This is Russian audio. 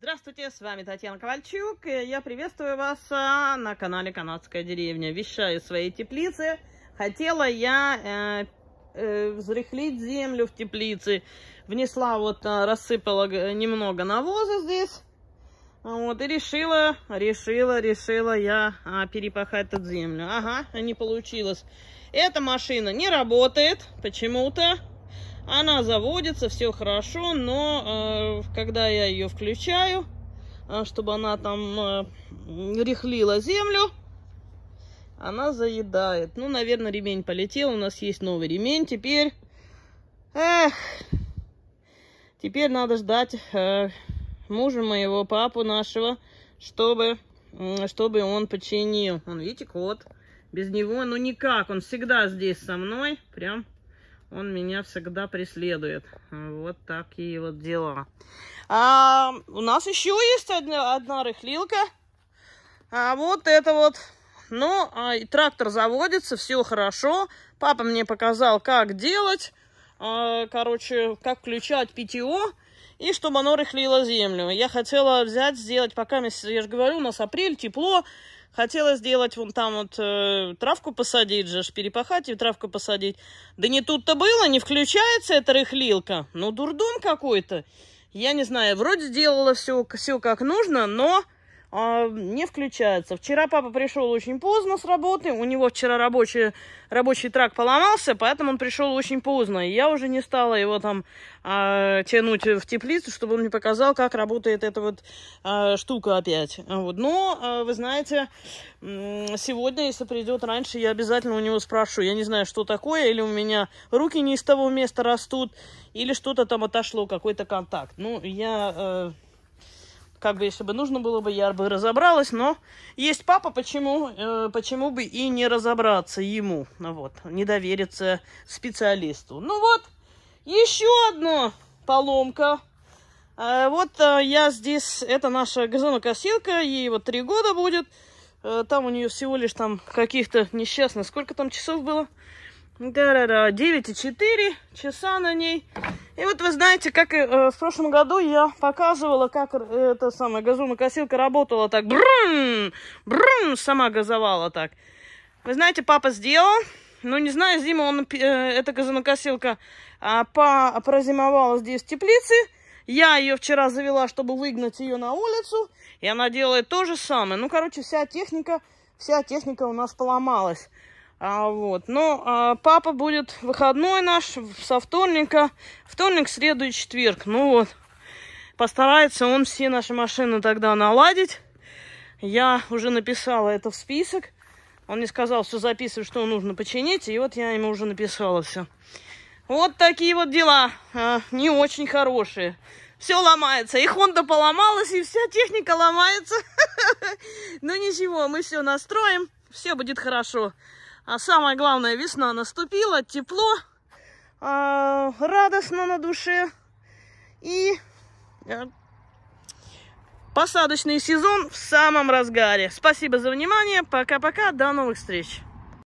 Здравствуйте, с вами Татьяна Ковальчук. И я приветствую вас а, на канале Канадская деревня. Вещаю свои теплицы. Хотела я э, э, взрыхлить землю в теплице. Внесла, вот а, рассыпала немного навоза здесь. Вот, и решила, решила, решила я а, перепахать эту землю. Ага, не получилось. Эта машина не работает почему-то. Она заводится, все хорошо, но э, когда я ее включаю, э, чтобы она там э, рехлила землю, она заедает. Ну, наверное, ремень полетел, у нас есть новый ремень теперь. Эх, теперь надо ждать э, мужа моего, папу нашего, чтобы, чтобы он починил. Он, видите, кот. Без него, ну, никак. Он всегда здесь со мной. Прям он меня всегда преследует. Вот такие вот дела. А, у нас еще есть одна, одна рыхлилка. А вот это вот. Ну, а, и трактор заводится, все хорошо. Папа мне показал, как делать. А, короче, как включать питье. И чтобы оно рыхлило землю. Я хотела взять, сделать, пока, я же говорю, у нас апрель, тепло. Хотела сделать вон там вот э, травку посадить же, перепахать и травку посадить. Да не тут-то было, не включается эта рыхлилка. Ну, дурдом какой-то. Я не знаю, вроде сделала все, все как нужно, но... А, не включается. Вчера папа пришел очень поздно с работы, у него вчера рабочий, рабочий трак поломался, поэтому он пришел очень поздно. И я уже не стала его там а, тянуть в теплицу, чтобы он мне показал, как работает эта вот а, штука опять. А вот. Но, а, вы знаете, сегодня, если придет раньше, я обязательно у него спрошу. Я не знаю, что такое, или у меня руки не из того места растут, или что-то там отошло, какой-то контакт. Ну, я... А, как бы, если бы нужно было бы, я бы разобралась, но есть папа, почему, э, почему бы и не разобраться ему, ну вот, не довериться специалисту. Ну вот, еще одна поломка. Э, вот э, я здесь, это наша газонокосилка, ей вот три года будет. Э, там у нее всего лишь там каких-то несчастных, сколько там часов было? Да-да-да, 9,4 часа на ней. И вот вы знаете, как э, в прошлом году я показывала, как э, эта самая газонокосилка работала так. Брум, брум, сама газовала так. Вы знаете, папа сделал. Ну, не знаю, зиму он, э, эта газонокосилка э, по, прозимовала здесь в теплице. Я ее вчера завела, чтобы выгнать ее на улицу. И она делает то же самое. Ну, короче, вся техника, вся техника у нас поломалась. А, вот. Но а, папа будет выходной наш со вторника. Вторник, среду и четверг. Ну вот. Постарается он все наши машины тогда наладить. Я уже написала это в список. Он мне сказал, все записывай, что нужно починить. И вот я ему уже написала все. Вот такие вот дела. А, не очень хорошие. Все ломается. И Хонда поломалась, и вся техника ломается. Ну ничего, мы все настроим. Все будет хорошо. А самое главное, весна наступила, тепло, э, радостно на душе. И э, посадочный сезон в самом разгаре. Спасибо за внимание. Пока-пока. До новых встреч.